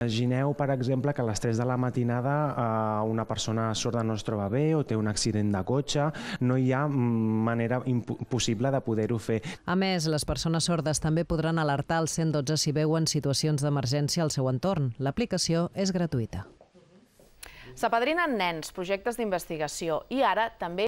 Imagineu, per exemple, que a les 3 de la matinada eh, una persona sorda no es troba bé o té un accident de cotxe. No hi ha mm, manera impossible de poder-ho fer. A més, les persones sordes també podran alertar al 112 si veuen situacions d'emergència al seu entorn. L'aplicació és gratuïta. S'apadrinen nens, projectes d'investigació i ara també